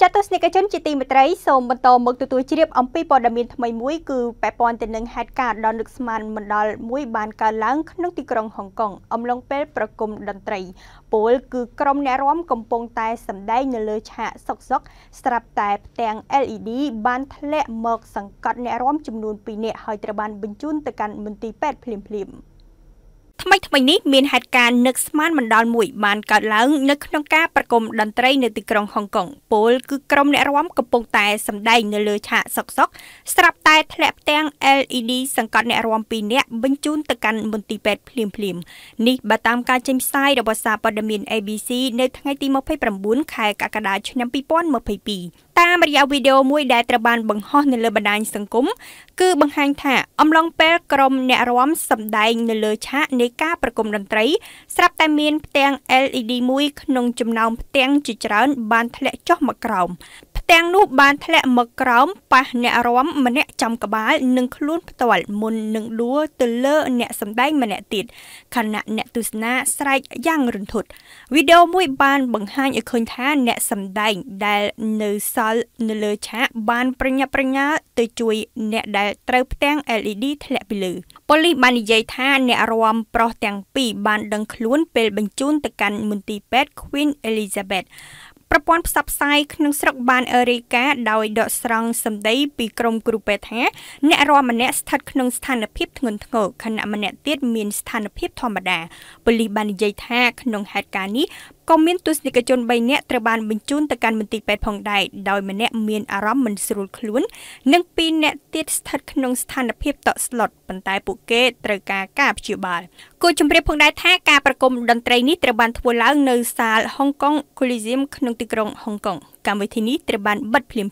ចាត់ទស្សនិកជនជាទីមេត្រីសូមបន្តមកទទួលជ្រាបអំពីព័ត៌មានថ្មីមួយគឺពាក់ព័ន្ធទៅនឹងហេតុការណ៍ដល់នឹកស្មានមណ្ឌលមួយបានកើតឡើងក្នុងទីក្រុងហុងកុងអំឡុងពេលប្រគំតន្ត្រីពលគឺក្រុមអ្នករាំកំពុងតែសម្ដែងនៅលើឆាកសុកសុកស្រាប់តែផ្ទាំង LED បានធ្លាក់មកសង្កត់អ្នករាំចំនួន2នាក់ហើយត្រូវបានបញ្ជូនទៅកាន់មន្ទីរពេទ្យភ្លាមៗ។ថ្មីថ្មីនេះមានហេតុការណ៍នឹកស្មានមិនដល់មួយបានកើតឡើង នៅក្នុងការប្រគំតន្ត្រីនៅទីក្រុងហុងកុងពលគឺក្រុមអ្នករាំកំពុងតែសម្ដែងនៅលើឆាកសុកសុកស្រាប់តែធ្លាក់ផ្ទាំង LED សង្កត់អ្នករាំពីរនាក់បញ្ជូនទៅកាន់មន្ទីរពេទ្យភ្លាមភ្លាមនេះបើតាមការចេញផ្សាយរបស់សារព័ត៌មាន ABC នៅថ្ងៃទី29ខែកក្កដាឆ្នាំ2022តាមរយៈវីដេអូមួយដែលត្រូវបានបង្ហោះនៅលើបណ្ដាញសង្គមគឺបង្ហាញថា អំឡុងពេលក្រុមអ្នករាំសម្ដែងនៅលើឆាកនៃការប្រគំតន្ត្រី ស្រាប់តែមានផ្ទាំង LED មួយក្នុងចំណោមផ្ទាំងជាច្រើនបានធ្លាក់ចុះមកក្រោមទាំងនោះបានធ្លាក់មកក្រោមប៉ះអ្នករំម្នាក់ចំក្បាលនិងខ្លួនផ្ទាល់មុននឹងដួលទៅលើអ្នកសម្ដែងម្នាក់ទៀតខណៈអ្នកទស្សនាស្រែកយ៉ាងរន្ធត់វីដេអូមួយបានបង្ហាញឲ្យឃើញថាអ្នក សម្ដែងដែលនៅសល់នៅលើឆាកបានប្រញាប់ប្រញាល់ទៅជួយអ្នកដែលត្រូវផ្ទាំង LED ធ្លាក់ពីលើប៉ូលីសបាននិយាយថា អ្នករំប្រុសទាំងពីរបានដឹងខ្លួនពេលបញ្ជូនទៅកាន់មន្ទីរពេទ្យ Queen Elizabeth ប្រព័ន្ធផ្សព្វផ្សាយក្នុងស្រុកបានរីកាដោយដកស្រង់សម្ដីពីក្រមគ្រូពេទ្យថាអ្នករាំម្នាក់ស្ថិតក្នុងស្ថានភាពធ្ងន់ធ្ងរខណៈម្នាក់ទៀតមានស្ថានភាពធម្មតាប៉ូលីសបាននិយាយថាក្នុងហេតុការណ៍នេះក៏មានទស្សនិកជន3នាក់ត្រូវបានបញ្ជូនទៅកាន់មន្ទីរពេទ្យផងដែរដោយម្នាក់មានអារម្មណ៍មិនស្រួលខ្លួន និង2នាក់ទៀតស្ថិតក្នុងស្ថានភាពតក់ស្លុតប៉ុន្តែពួកគេត្រូវការការព្យាបាលគូជំរាបផងដែរថាការប្រគំតន្ត្រីនេះត្រូវបានធ្វើឡើងនៅសាល Hong Kong Coliseum ក្នុងទីក្រុង Hong Kong កម្មវិធីនេះត្រូវបានបិទភ្លាមៗ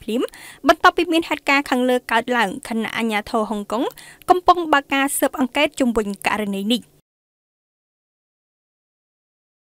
បន្ទាប់ពីមានហេតុការណ៍ខាងលើកើតឡើងខណៈអាជ្ញាធរហុងកុងកំពុងបើកការស៊ើបអង្កេតជុំវិញករណីនេះ។